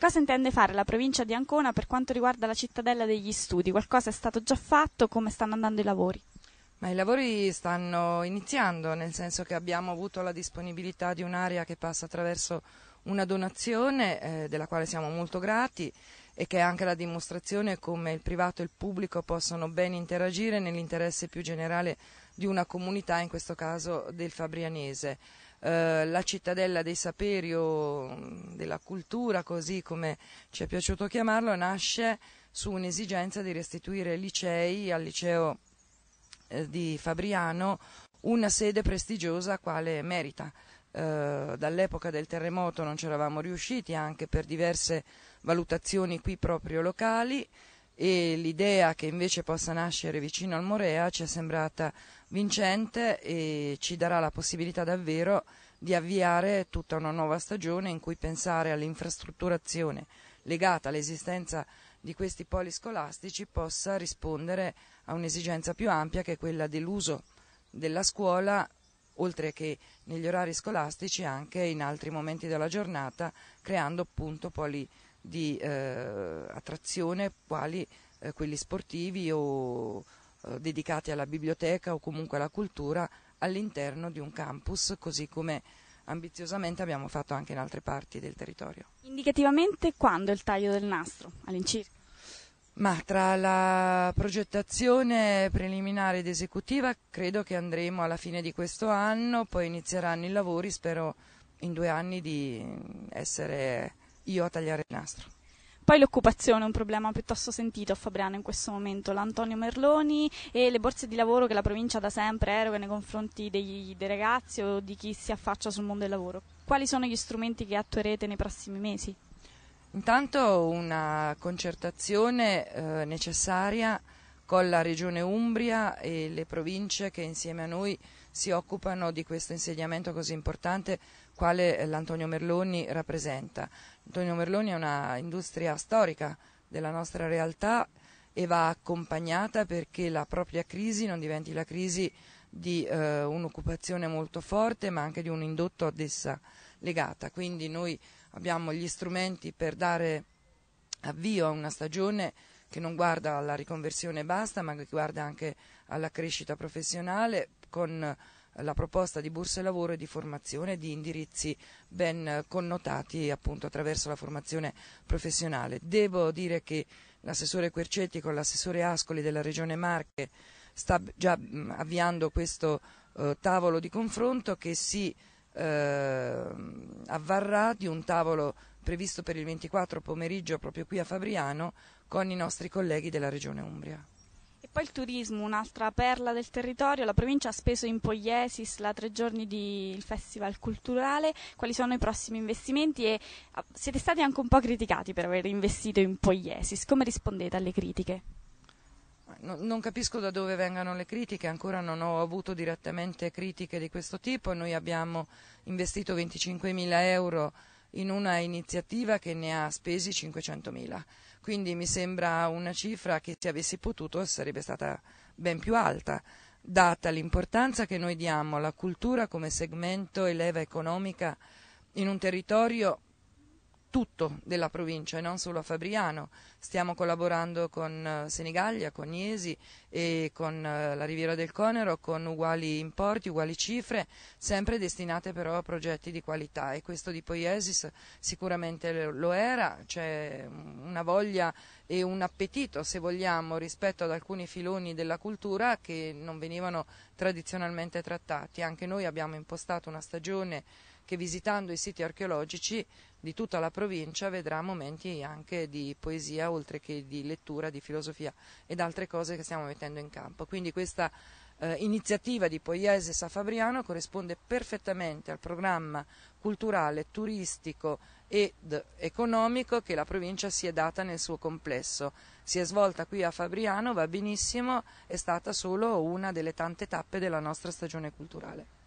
Cosa intende fare la provincia di Ancona per quanto riguarda la cittadella degli studi? Qualcosa è stato già fatto? Come stanno andando i lavori? Ma I lavori stanno iniziando, nel senso che abbiamo avuto la disponibilità di un'area che passa attraverso una donazione eh, della quale siamo molto grati e che è anche la dimostrazione come il privato e il pubblico possono ben interagire nell'interesse più generale di una comunità, in questo caso del Fabrianese. Eh, la cittadella dei saperi o mm, della cultura, così come ci è piaciuto chiamarlo, nasce su un'esigenza di restituire licei al liceo eh, di Fabriano una sede prestigiosa quale merita. Eh, dall'epoca del terremoto non ci eravamo riusciti anche per diverse valutazioni qui proprio locali e l'idea che invece possa nascere vicino al Morea ci è sembrata vincente e ci darà la possibilità davvero di avviare tutta una nuova stagione in cui pensare all'infrastrutturazione legata all'esistenza di questi poli scolastici possa rispondere a un'esigenza più ampia che è quella dell'uso della scuola oltre che negli orari scolastici anche in altri momenti della giornata creando appunto poli scolastici di eh, attrazione quali eh, quelli sportivi o eh, dedicati alla biblioteca o comunque alla cultura all'interno di un campus, così come ambiziosamente abbiamo fatto anche in altre parti del territorio. Indicativamente quando il taglio del nastro? All'incirca? Ma tra la progettazione preliminare ed esecutiva credo che andremo alla fine di questo anno, poi inizieranno i lavori, spero in due anni di essere io a tagliare il nastro. Poi l'occupazione è un problema piuttosto sentito a Fabriano in questo momento. L'Antonio Merloni e le borse di lavoro che la provincia da sempre eroga nei confronti degli, dei ragazzi o di chi si affaccia sul mondo del lavoro. Quali sono gli strumenti che attuerete nei prossimi mesi? Intanto una concertazione eh, necessaria con la Regione Umbria e le province che insieme a noi si occupano di questo insegnamento così importante quale eh, l'Antonio Merloni rappresenta. Antonio Merloni è una industria storica della nostra realtà e va accompagnata perché la propria crisi non diventi la crisi di eh, un'occupazione molto forte ma anche di un indotto ad essa legata. Quindi noi abbiamo gli strumenti per dare avvio a una stagione che non guarda alla riconversione e basta ma che guarda anche alla crescita professionale con la proposta di borse lavoro e di formazione di indirizzi ben connotati appunto attraverso la formazione professionale. Devo dire che l'assessore Quercetti con l'assessore Ascoli della Regione Marche sta già mm, avviando questo eh, tavolo di confronto che si eh, avvarrà di un tavolo previsto per il 24 pomeriggio proprio qui a Fabriano con i nostri colleghi della Regione Umbria. Poi il turismo, un'altra perla del territorio, la provincia ha speso in Poiesis la tre giorni del Festival Culturale, quali sono i prossimi investimenti e ah, siete stati anche un po' criticati per aver investito in Poiesis, come rispondete alle critiche? No, non capisco da dove vengano le critiche, ancora non ho avuto direttamente critiche di questo tipo, noi abbiamo investito 25 mila euro in una iniziativa che ne ha spesi 500.000. Quindi mi sembra una cifra che se avessi potuto sarebbe stata ben più alta, data l'importanza che noi diamo alla cultura come segmento e leva economica in un territorio tutto della provincia e non solo a Fabriano. Stiamo collaborando con eh, Senigallia, con Iesi e con eh, la Riviera del Conero con uguali importi, uguali cifre, sempre destinate però a progetti di qualità e questo di Poiesis sicuramente lo era, c'è una voglia e un appetito, se vogliamo, rispetto ad alcuni filoni della cultura che non venivano tradizionalmente trattati. Anche noi abbiamo impostato una stagione che visitando i siti archeologici di tutta la provincia vedrà momenti anche di poesia, oltre che di lettura, di filosofia ed altre cose che stiamo mettendo in campo. Quindi questa eh, iniziativa di Poiese Fabriano corrisponde perfettamente al programma culturale, turistico ed economico che la provincia si è data nel suo complesso. Si è svolta qui a Fabriano, va benissimo, è stata solo una delle tante tappe della nostra stagione culturale.